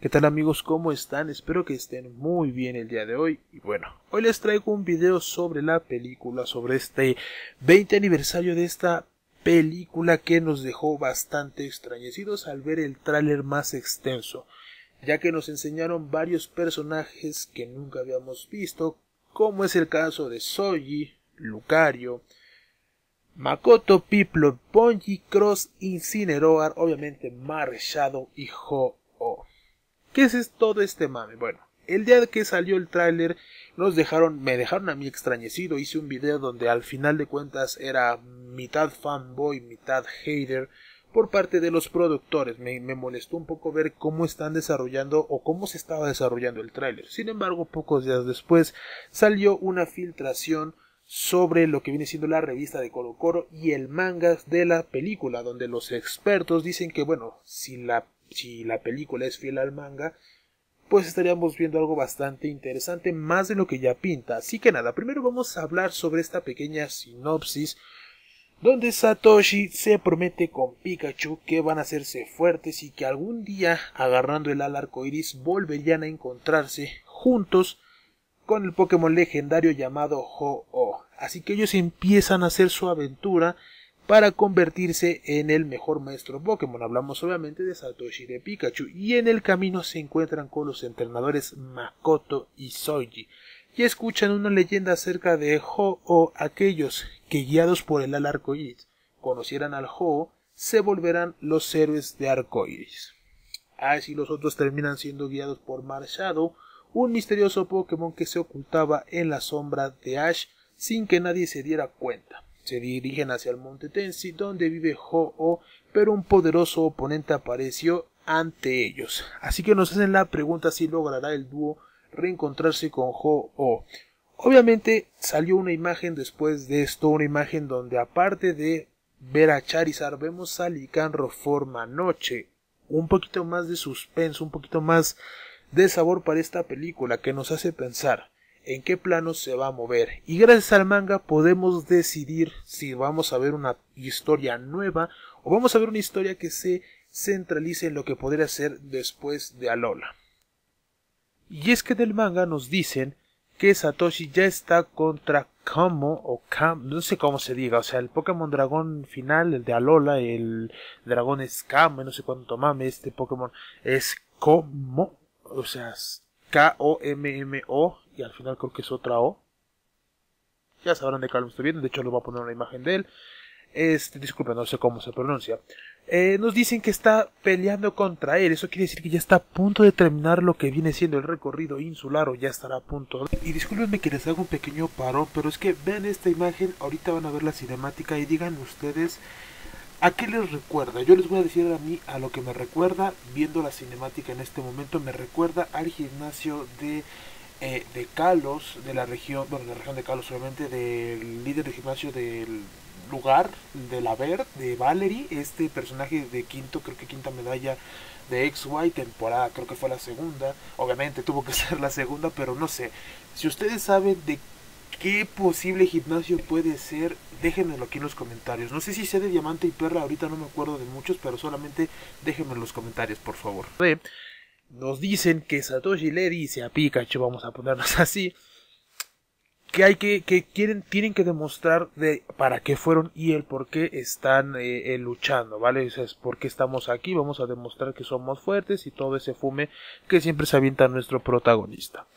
¿Qué tal amigos? ¿Cómo están? Espero que estén muy bien el día de hoy. Y bueno, hoy les traigo un video sobre la película, sobre este 20 aniversario de esta película que nos dejó bastante extrañecidos al ver el tráiler más extenso, ya que nos enseñaron varios personajes que nunca habíamos visto, como es el caso de Soji, Lucario, Makoto, Piplo, Ponji, Cross, Incineroar, obviamente Mar y Ho ¿Qué es todo este mame? Bueno, el día que salió el tráiler nos dejaron, me dejaron a mí extrañecido, hice un video donde al final de cuentas era mitad fanboy, mitad hater por parte de los productores. Me, molestó un poco ver cómo están desarrollando o cómo se estaba desarrollando el tráiler. Sin embargo, pocos días después salió una filtración sobre lo que viene siendo la revista de Coro Coro y el manga de la película, donde los expertos dicen que, bueno, si la si la película es fiel al manga, pues estaríamos viendo algo bastante interesante, más de lo que ya pinta. Así que nada, primero vamos a hablar sobre esta pequeña sinopsis donde Satoshi se promete con Pikachu que van a hacerse fuertes y que algún día, agarrando el ala arcoiris, volverían a encontrarse juntos con el Pokémon legendario llamado Ho-Oh. Así que ellos empiezan a hacer su aventura para convertirse en el mejor maestro Pokémon. Hablamos obviamente de Satoshi y de Pikachu. Y en el camino se encuentran con los entrenadores Makoto y Soji. Y escuchan una leyenda acerca de ho o aquellos que guiados por el alarco conocieran al Ho, se volverán los héroes de Arcoiris. Así los otros terminan siendo guiados por Marshadow, un misterioso Pokémon que se ocultaba en la sombra de Ash sin que nadie se diera cuenta. Se dirigen hacia el monte Tensi, donde vive Ho-Oh, pero un poderoso oponente apareció ante ellos. Así que nos hacen la pregunta si logrará el dúo reencontrarse con Ho-Oh. Obviamente salió una imagen después de esto, una imagen donde aparte de ver a Charizard, vemos a Licanro forma noche. Un poquito más de suspenso, un poquito más de sabor para esta película que nos hace pensar en qué plano se va a mover. Y gracias al manga podemos decidir si vamos a ver una historia nueva o vamos a ver una historia que se centralice en lo que podría ser después de Alola. Y es que del manga nos dicen que Satoshi ya está contra como o cam no sé cómo se diga, o sea, el Pokémon dragón final, el de Alola, el dragón es Kamo, no sé cuánto mame, este Pokémon es Como, o sea, K-O-M-M-O. y al final creo que es otra O. Ya sabrán de qué lo estoy viendo. De hecho, lo voy a poner una imagen de él. Este, disculpen, no sé cómo se pronuncia. Eh, nos dicen que está peleando contra él. Eso quiere decir que ya está a punto de terminar lo que viene siendo el recorrido insular o ya estará a punto. Y discúlpenme que les hago un pequeño paro, pero es que vean esta imagen. Ahorita van a ver la cinemática y digan ustedes ¿A qué les recuerda? Yo les voy a decir a mí a lo que me recuerda, viendo la cinemática en este momento, me recuerda al gimnasio de, eh, de Kalos, de la región, bueno, de la región de Kalos solamente, del líder de gimnasio del lugar, de la Ver, de Valerie, este personaje de quinto, creo que quinta medalla de XY temporada, creo que fue la segunda, obviamente tuvo que ser la segunda, pero no sé, si ustedes saben de ¿Qué posible gimnasio puede ser? Déjenmelo aquí en los comentarios. No sé si sea de Diamante y Perla, ahorita no me acuerdo de muchos, pero solamente déjenme en los comentarios, por favor. Nos dicen que Satoshi le dice a Pikachu, vamos a ponernos así, que hay que, que quieren, tienen que demostrar de para qué fueron y el por qué están eh, eh, luchando, ¿vale? es por qué estamos aquí, vamos a demostrar que somos fuertes y todo ese fume que siempre se avienta nuestro protagonista.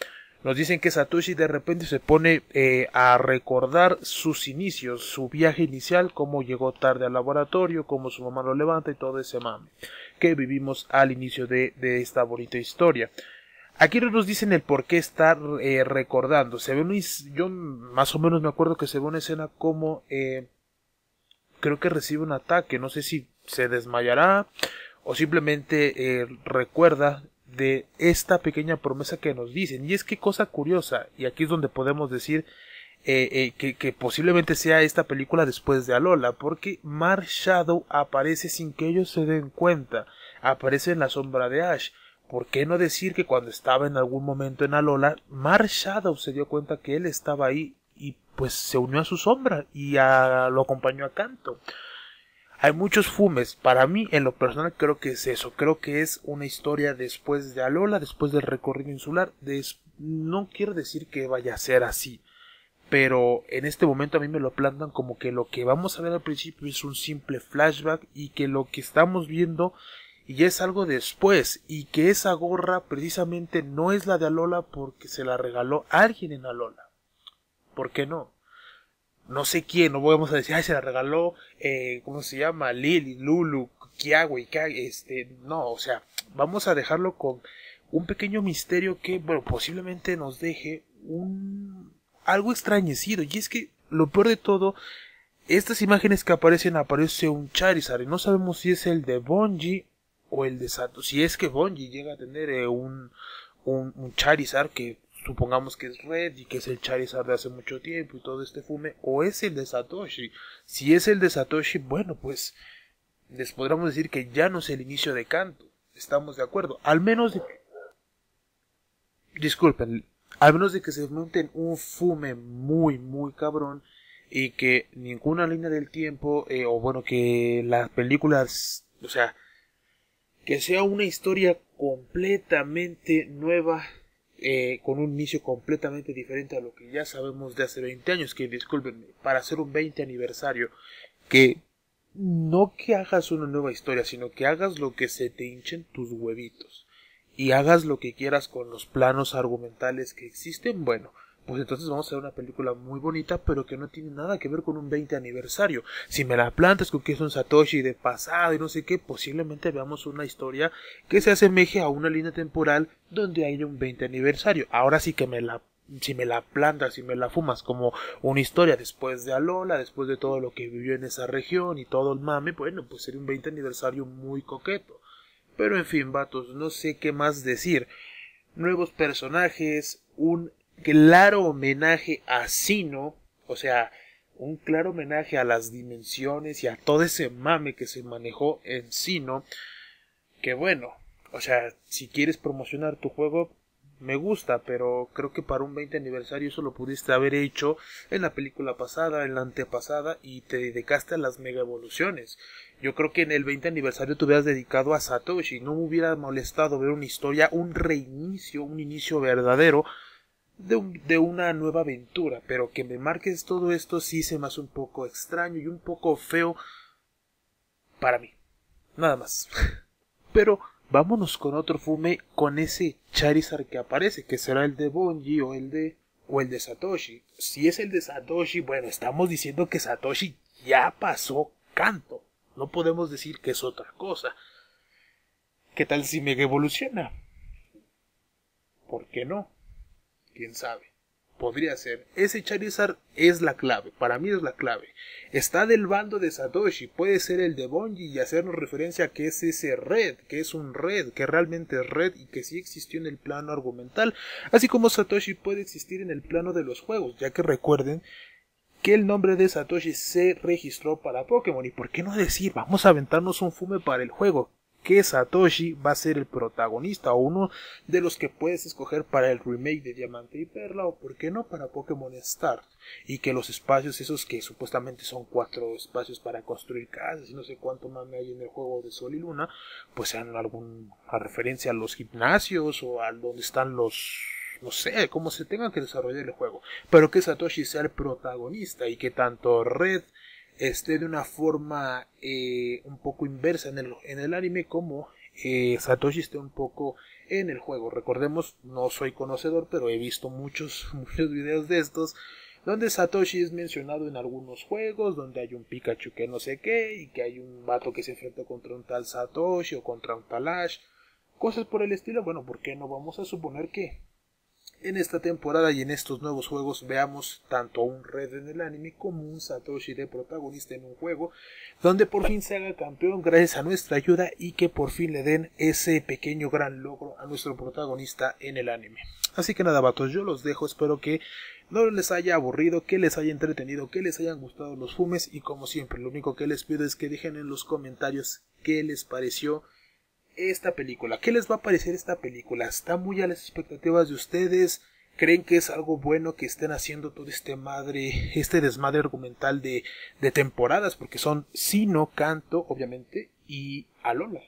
Nos dicen que Satoshi de repente se pone eh, a recordar sus inicios, su viaje inicial, cómo llegó tarde al laboratorio, cómo su mamá lo levanta y todo ese mame que vivimos al inicio de, esta bonita historia. Aquí nos dicen el por qué estar eh, recordando. Se ve un, yo más o menos me acuerdo que se ve una escena como eh, creo que recibe un ataque. No sé si se desmayará o simplemente recuerda de esta pequeña promesa que nos dicen. Y es que cosa curiosa, y aquí es donde podemos decir eh, eh, que, posiblemente sea esta película después de Alola, porque Mar aparece sin que ellos se den cuenta, aparece en la sombra de Ash. ¿Por qué no decir que cuando estaba en algún momento en Alola, Mar se dio cuenta que él estaba ahí y pues se unió a su sombra y a, lo acompañó a canto? Hay muchos fumes. Para mí, en lo personal, creo que es eso. Creo que es una historia después de Alola, después del recorrido insular. No quiero decir que vaya a ser así. Pero en este momento a mí me lo plantan como que lo que vamos a ver al principio es un simple flashback y que lo que estamos viendo y es algo después y que esa gorra precisamente no es la de Alola porque se la regaló alguien en Alola. ¿Por qué no? no sé quién, no a decir, ay, se la regaló, eh, ¿cómo se llama? Lili, Lulu, y este, no, o sea, vamos a dejarlo con un pequeño misterio que, bueno, posiblemente nos deje un algo extrañecido, y es que lo peor de todo, estas imágenes que aparecen, aparece un Charizard, y no sabemos si es el de Bonji o el de Sato, si es que Bonji llega a tener eh, un, un Charizard que supongamos que es Red y que es el Charizard de hace mucho tiempo y todo este fume, o es el de Satoshi. Si es el de Satoshi, bueno, pues les podríamos decir que ya no es el inicio de canto. Estamos de acuerdo. Al menos de... Disculpen, al menos de que se monten un fume muy, muy cabrón y que ninguna línea del tiempo, eh, o bueno, que las películas, o sea, que sea una historia completamente nueva eh, con un inicio completamente diferente a lo que ya sabemos de hace 20 años, que discúlpenme, para hacer un 20 aniversario, que no que hagas una nueva historia, sino que hagas lo que se te hinchen tus huevitos y hagas lo que quieras con los planos argumentales que existen, bueno, pues entonces vamos a ver una película muy bonita, pero que no tiene nada que ver con un 20 aniversario. Si me la plantas con que es un Satoshi de pasado y no sé qué, posiblemente veamos una historia que se asemeje a una línea temporal donde hay un 20 aniversario. Ahora sí que me la si me la plantas, si me la fumas como una historia después de Alola, después de todo lo que vivió en esa región y todo el mame, bueno, pues sería un 20 aniversario muy coqueto. Pero en fin, vatos, no sé qué más decir. Nuevos personajes, un claro homenaje a Sino, o sea, un claro homenaje a las dimensiones y a todo ese mame que se manejó en Sino, que bueno, o sea, si quieres promocionar tu juego, me gusta, pero creo que para un 20 aniversario eso lo pudiste haber hecho en la película pasada, en la antepasada, y te dedicaste a las mega evoluciones. Yo creo que en el 20 aniversario te hubieras dedicado a Satoshi, no me hubiera molestado ver una historia, un reinicio, un inicio verdadero de, una nueva aventura, pero que me marques todo esto sí se me hace un poco extraño y un poco feo para mí. Nada más. Pero vámonos con otro fume con ese Charizard que aparece, que será el de Bonji o el de o el de Satoshi. Si es el de Satoshi, bueno, estamos diciendo que Satoshi ya pasó canto. No podemos decir que es otra cosa. ¿Qué tal si me evoluciona? ¿Por qué no? quién sabe. Podría ser. Ese Charizard es la clave. Para mí es la clave. Está del bando de Satoshi. Puede ser el de Bonji y hacernos referencia a que es ese Red, que es un Red, que realmente es Red y que sí existió en el plano argumental. Así como Satoshi puede existir en el plano de los juegos, ya que recuerden que el nombre de Satoshi se registró para Pokémon. ¿Y por qué no decir, vamos a aventarnos un fume para el juego? que Satoshi va a ser el protagonista o uno de los que puedes escoger para el remake de Diamante y Perla o por qué no para Pokémon Star y que los espacios esos que supuestamente son cuatro espacios para construir casas y no sé cuánto me hay en el juego de Sol y Luna pues sean a referencia a los gimnasios o a donde están los no sé, cómo se tenga que desarrollar el juego, pero que Satoshi sea el protagonista y que tanto Red esté de una forma eh, un poco inversa en el, en el anime como eh, Satoshi esté un poco en el juego. Recordemos, no soy conocedor, pero he visto muchos, muchos videos de estos donde Satoshi es mencionado en algunos juegos, donde hay un Pikachu que no sé qué, y que hay un vato que se enfrenta contra un tal Satoshi o contra un tal Ash, cosas por el estilo. Bueno, porque no vamos a suponer que en esta temporada y en estos nuevos juegos veamos tanto un Red en el anime como un Satoshi de protagonista en un juego donde por fin se haga campeón gracias a nuestra ayuda y que por fin le den ese pequeño gran logro a nuestro protagonista en el anime. Así que nada vatos, yo los dejo, espero que no les haya aburrido, que les haya entretenido, que les hayan gustado los fumes y como siempre lo único que les pido es que dejen en los comentarios qué les pareció esta película? ¿Qué les va a parecer esta película? ¿Está muy a las expectativas de ustedes? ¿Creen que es algo bueno que estén haciendo todo este madre, este desmadre argumental de, de temporadas? Porque son Sino, Canto, obviamente, y Alola.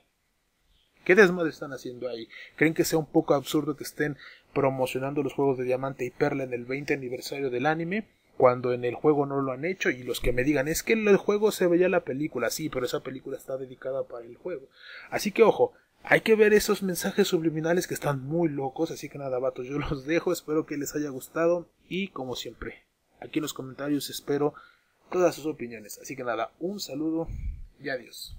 ¿Qué desmadre están haciendo ahí? ¿Creen que sea un poco absurdo que estén promocionando los juegos de Diamante y Perla en el 20 aniversario del anime? cuando en el juego no lo han hecho y los que me digan es que en el juego se veía la película, sí, pero esa película está dedicada para el juego. Así que ojo, hay que ver esos mensajes subliminales que están muy locos, así que nada, vatos, yo los dejo, espero que les haya gustado y como siempre, aquí en los comentarios espero todas sus opiniones. Así que nada, un saludo y adiós.